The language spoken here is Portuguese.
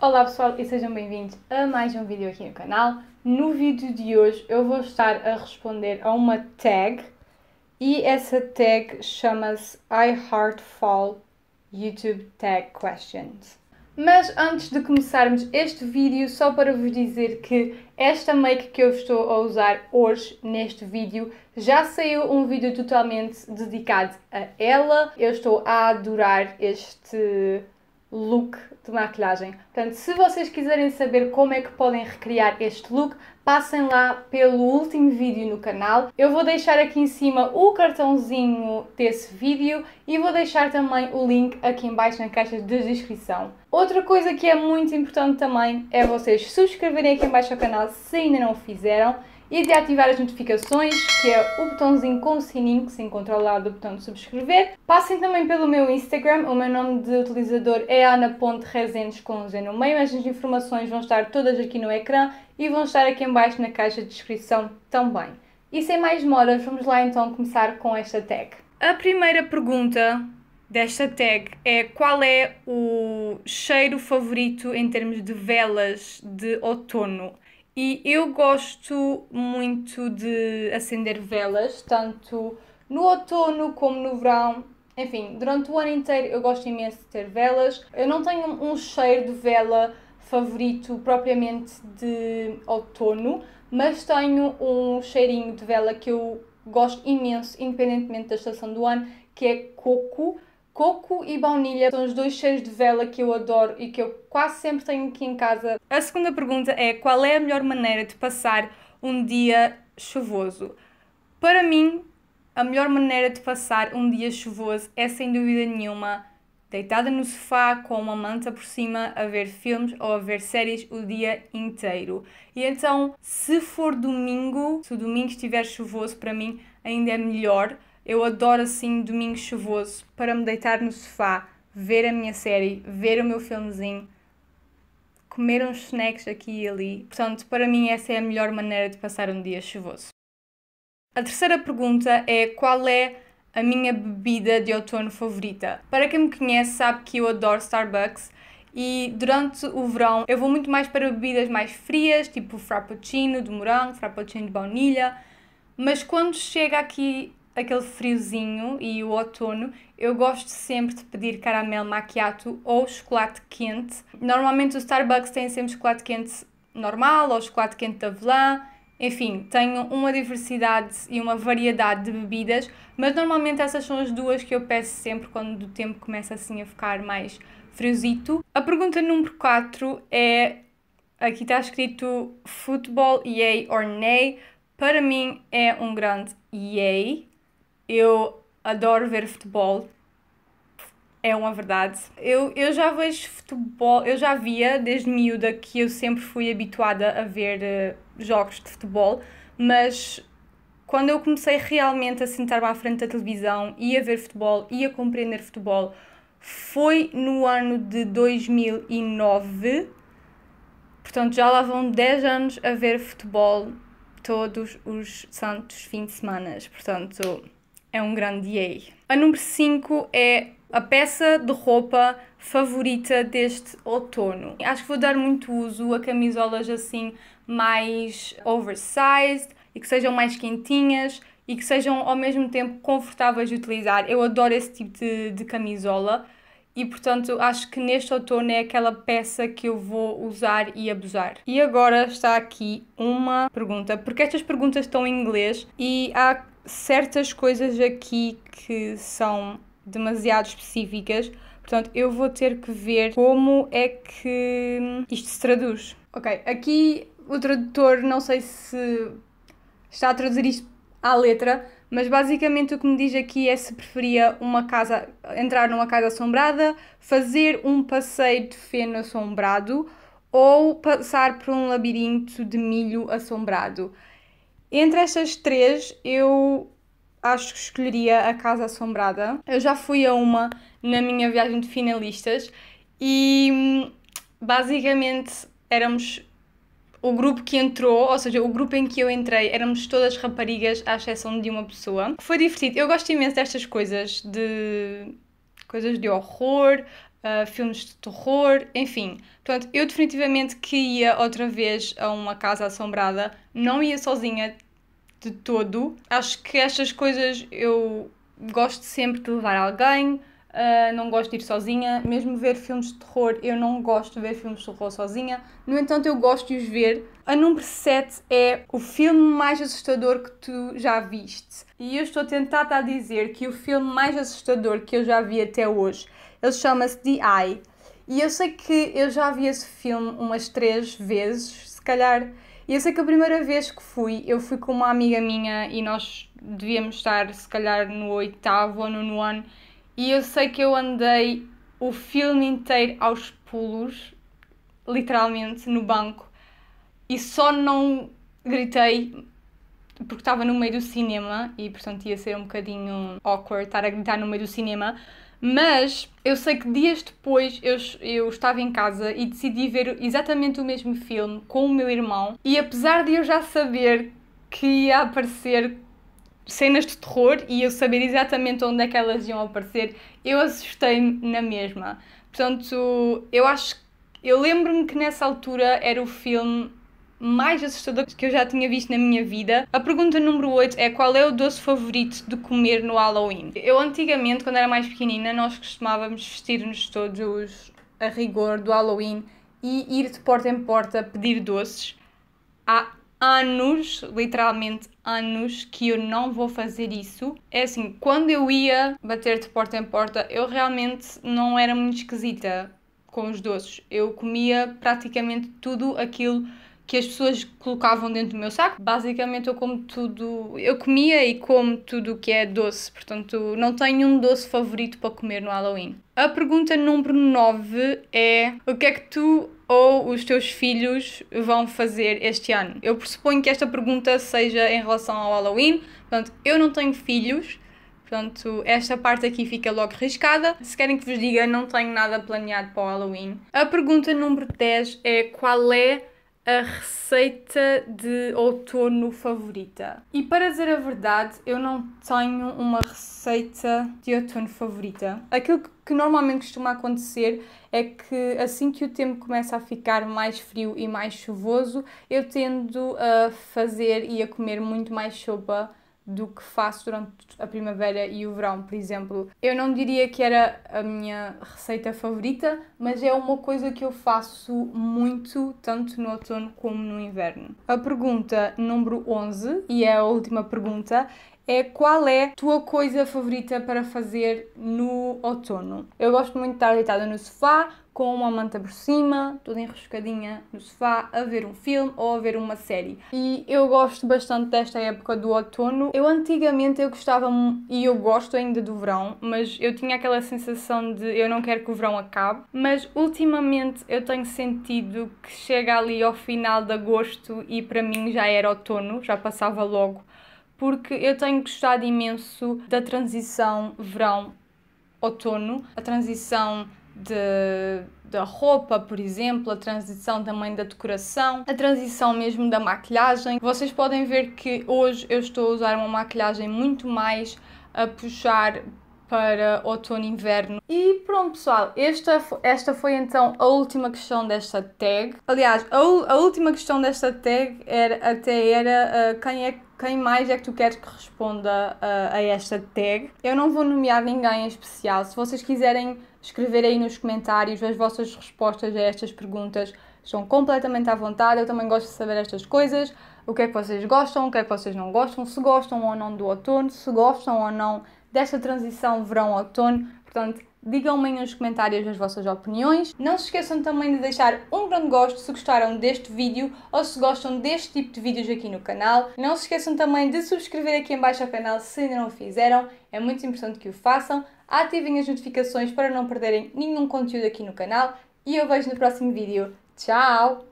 Olá pessoal e sejam bem-vindos a mais um vídeo aqui no canal. No vídeo de hoje eu vou estar a responder a uma tag e essa tag chama-se I Heart Fall YouTube Tag Questions. Mas antes de começarmos este vídeo, só para vos dizer que esta make que eu estou a usar hoje neste vídeo já saiu um vídeo totalmente dedicado a ela. Eu estou a adorar este look de maquilhagem. Portanto, se vocês quiserem saber como é que podem recriar este look, passem lá pelo último vídeo no canal. Eu vou deixar aqui em cima o cartãozinho desse vídeo e vou deixar também o link aqui em baixo na caixa de descrição. Outra coisa que é muito importante também é vocês subscreverem aqui em baixo o canal se ainda não o fizeram e de ativar as notificações, que é o botãozinho com o sininho que se encontra ao lado do botão de subscrever. Passem também pelo meu Instagram, o meu nome de utilizador é ana.rezendes com Z no meio, as informações vão estar todas aqui no ecrã e vão estar aqui embaixo na caixa de descrição também. E sem mais demoras, vamos lá então começar com esta tag. A primeira pergunta desta tag é qual é o cheiro favorito em termos de velas de outono? E eu gosto muito de acender velas, tanto no outono como no verão. Enfim, durante o ano inteiro eu gosto imenso de ter velas. Eu não tenho um cheiro de vela favorito propriamente de outono, mas tenho um cheirinho de vela que eu gosto imenso, independentemente da estação do ano, que é coco. Coco e baunilha são os dois cheiros de vela que eu adoro e que eu quase sempre tenho aqui em casa. A segunda pergunta é: qual é a melhor maneira de passar um dia chuvoso? Para mim, a melhor maneira de passar um dia chuvoso é sem dúvida nenhuma deitada no sofá com uma manta por cima a ver filmes ou a ver séries o dia inteiro. E então, se for domingo, se o domingo estiver chuvoso para mim, ainda é melhor eu adoro assim domingo chuvoso para me deitar no sofá, ver a minha série, ver o meu filmezinho, comer uns snacks aqui e ali. Portanto, para mim essa é a melhor maneira de passar um dia chuvoso. A terceira pergunta é qual é a minha bebida de outono favorita. Para quem me conhece sabe que eu adoro Starbucks e durante o verão eu vou muito mais para bebidas mais frias, tipo frappuccino de morango, frappuccino de baunilha, mas quando chega aqui aquele friozinho e o outono, eu gosto sempre de pedir caramelo macchiato ou chocolate quente. Normalmente o Starbucks tem sempre chocolate quente normal ou chocolate quente de avelã. Enfim, tenho uma diversidade e uma variedade de bebidas, mas normalmente essas são as duas que eu peço sempre quando o tempo começa assim a ficar mais friozito. A pergunta número 4 é: aqui está escrito futebol, yay or nay? Para mim é um grande yay, eu adoro ver futebol. É uma verdade. Eu, eu já vejo futebol, eu já via desde miúda que eu sempre fui habituada a ver uh, jogos de futebol, mas quando eu comecei realmente a sentar-me à frente da televisão e a ver futebol e a compreender futebol foi no ano de 2009. Portanto, já lá vão 10 anos a ver futebol todos os santos fins de semana. Portanto, é um grande yay. A número 5 é a peça de roupa favorita deste outono. Acho que vou dar muito uso a camisolas assim mais oversized e que sejam mais quentinhas e que sejam ao mesmo tempo confortáveis de utilizar. Eu adoro esse tipo de, de camisola e portanto acho que neste outono é aquela peça que eu vou usar e abusar. E agora está aqui uma pergunta, porque estas perguntas estão em inglês e há certas coisas aqui que são demasiado específicas, portanto eu vou ter que ver como é que isto se traduz. Ok, aqui o tradutor não sei se está a traduzir isto à letra, mas basicamente o que me diz aqui é se preferia uma casa, entrar numa casa assombrada, fazer um passeio de feno assombrado ou passar por um labirinto de milho assombrado. Entre estas três, eu acho que escolheria a Casa Assombrada. Eu já fui a uma na minha viagem de finalistas e basicamente éramos o grupo que entrou, ou seja, o grupo em que eu entrei, éramos todas raparigas, à exceção de uma pessoa. Foi divertido. Eu gosto imenso destas coisas, de coisas de horror, uh, filmes de terror, enfim. Portanto, eu definitivamente que ia outra vez a uma casa assombrada, não ia sozinha de todo. Acho que estas coisas eu gosto sempre de levar alguém, Uh, não gosto de ir sozinha, mesmo ver filmes de terror, eu não gosto de ver filmes de terror sozinha. No entanto, eu gosto de os ver. A número 7 é o filme mais assustador que tu já viste. E eu estou tentada a tá dizer que o filme mais assustador que eu já vi até hoje, ele chama-se The Eye. E eu sei que eu já vi esse filme umas três vezes, se calhar. E eu sei que a primeira vez que fui, eu fui com uma amiga minha e nós devíamos estar, se calhar, no oitavo ou no nono ano e eu sei que eu andei o filme inteiro aos pulos, literalmente, no banco, e só não gritei porque estava no meio do cinema e, portanto, ia ser um bocadinho awkward estar a gritar no meio do cinema. Mas eu sei que dias depois eu, eu estava em casa e decidi ver exatamente o mesmo filme com o meu irmão, e apesar de eu já saber que ia aparecer cenas de terror e eu saber exatamente onde é que elas iam aparecer, eu assustei-me na mesma. Portanto, eu acho eu lembro-me que nessa altura era o filme mais assustador que eu já tinha visto na minha vida. A pergunta número 8 é qual é o doce favorito de comer no Halloween? Eu antigamente, quando era mais pequenina, nós costumávamos vestir-nos todos a rigor do Halloween e ir de porta em porta pedir doces. Há anos, literalmente anos, que eu não vou fazer isso. É assim, quando eu ia bater de porta em porta, eu realmente não era muito esquisita com os doces. Eu comia praticamente tudo aquilo que as pessoas colocavam dentro do meu saco. Basicamente, eu como tudo, eu comia e como tudo o que é doce, portanto, não tenho um doce favorito para comer no Halloween. A pergunta número 9 é: o que é que tu ou os teus filhos vão fazer este ano? Eu pressuponho que esta pergunta seja em relação ao Halloween, portanto, eu não tenho filhos. Portanto, esta parte aqui fica logo riscada. Se querem que vos diga, não tenho nada planeado para o Halloween. A pergunta número 10 é qual é a receita de outono favorita. E para dizer a verdade, eu não tenho uma receita de outono favorita. Aquilo que normalmente costuma acontecer é que assim que o tempo começa a ficar mais frio e mais chuvoso, eu tendo a fazer e a comer muito mais sopa do que faço durante a primavera e o verão, por exemplo. Eu não diria que era a minha receita favorita, mas é uma coisa que eu faço muito, tanto no outono como no inverno. A pergunta número 11, e é a última pergunta, é qual é a tua coisa favorita para fazer no outono. Eu gosto muito de estar deitada no sofá, com uma manta por cima, toda enroscadinha no sofá, a ver um filme ou a ver uma série. E eu gosto bastante desta época do outono. Eu antigamente eu gostava e eu gosto ainda do verão, mas eu tinha aquela sensação de eu não quero que o verão acabe. Mas ultimamente eu tenho sentido que chega ali ao final de agosto e para mim já era outono, já passava logo. Porque eu tenho gostado imenso da transição verão-outono, a transição de, da roupa, por exemplo, a transição também da decoração, a transição mesmo da maquilhagem. Vocês podem ver que hoje eu estou a usar uma maquilhagem muito mais a puxar para outono e inverno. E pronto, pessoal, esta, esta foi então a última questão desta tag. Aliás, a, a última questão desta tag era, até era uh, quem é que quem mais é que tu queres que responda a, uh, a esta tag. Eu não vou nomear ninguém em especial. Se vocês quiserem escrever aí nos comentários as vossas respostas a estas perguntas, estão completamente à vontade. Eu também gosto de saber estas coisas. O que é que vocês gostam, o que é que vocês não gostam, se gostam ou não do outono, se gostam ou não desta transição verão-outono. Portanto, Digam-me nos comentários as vossas opiniões. Não se esqueçam também de deixar um grande gosto se gostaram deste vídeo ou se gostam deste tipo de vídeos aqui no canal. Não se esqueçam também de subscrever aqui em baixo ao canal se ainda não o fizeram. É muito importante que o façam. Ativem as notificações para não perderem nenhum conteúdo aqui no canal. E eu vejo no próximo vídeo. Tchau!